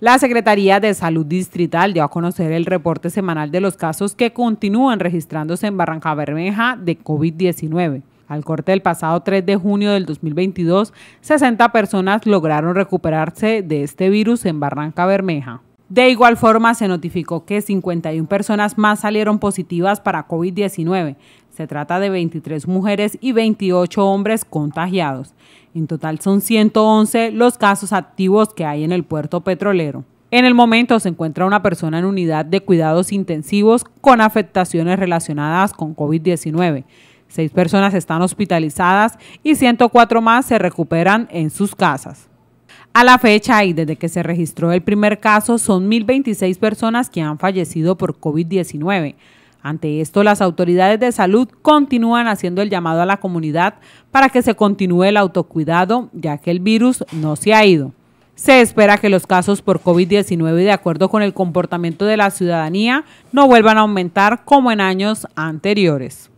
La Secretaría de Salud Distrital dio a conocer el reporte semanal de los casos que continúan registrándose en Barranca Bermeja de COVID-19. Al corte del pasado 3 de junio del 2022, 60 personas lograron recuperarse de este virus en Barranca Bermeja. De igual forma, se notificó que 51 personas más salieron positivas para COVID-19, se trata de 23 mujeres y 28 hombres contagiados. En total son 111 los casos activos que hay en el puerto petrolero. En el momento se encuentra una persona en unidad de cuidados intensivos con afectaciones relacionadas con COVID-19. Seis personas están hospitalizadas y 104 más se recuperan en sus casas. A la fecha y desde que se registró el primer caso, son 1.026 personas que han fallecido por COVID-19. Ante esto, las autoridades de salud continúan haciendo el llamado a la comunidad para que se continúe el autocuidado, ya que el virus no se ha ido. Se espera que los casos por COVID-19, de acuerdo con el comportamiento de la ciudadanía, no vuelvan a aumentar como en años anteriores.